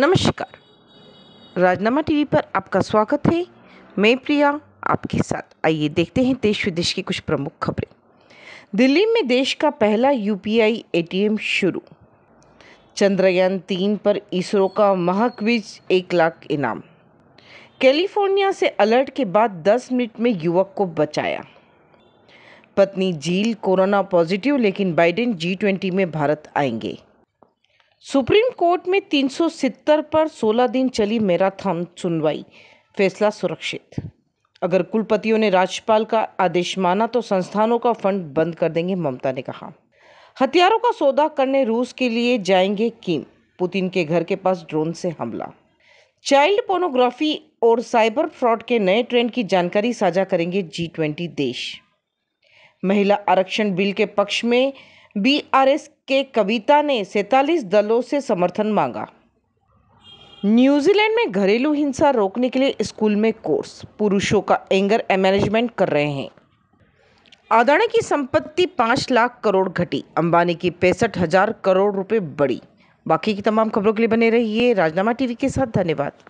नमस्कार राजनामा टीवी पर आपका स्वागत है मैं प्रिया आपके साथ आइए देखते हैं देश विदेश की कुछ प्रमुख खबरें दिल्ली में देश का पहला यूपीआई एटीएम शुरू चंद्रयान तीन पर इसरो का महाक्विज एक लाख इनाम कैलिफोर्निया से अलर्ट के बाद दस मिनट में युवक को बचाया पत्नी झील कोरोना पॉजिटिव लेकिन बाइडेन जी ट्वेंटी में भारत आएंगे सुप्रीम कोर्ट में 370 पर 16 दिन चली मैराथन सुनवाई फैसला सुरक्षित अगर कुलपतियों ने राज्यपाल का आदेश माना तो संस्थानों का फंड बंद कर देंगे ममता ने कहा हथियारों का सौदा करने रूस के लिए जाएंगे किम पुतिन के घर के पास ड्रोन से हमला चाइल्ड पोर्नोग्राफी और साइबर फ्रॉड के नए ट्रेंड की जानकारी साझा करेंगे जी ट्वेंटी देश महिला आरक्षण बिल के पक्ष में बीआरएस के कविता ने सैतालीस दलों से समर्थन मांगा न्यूजीलैंड में घरेलू हिंसा रोकने के लिए स्कूल में कोर्स पुरुषों का एंगर मैनेजमेंट कर रहे हैं अदाणी की संपत्ति पाँच लाख करोड़ घटी अंबानी की पैंसठ हजार करोड़ रुपए बढ़ी बाकी की तमाम खबरों के लिए बने रहिए राजनामा टीवी के साथ धन्यवाद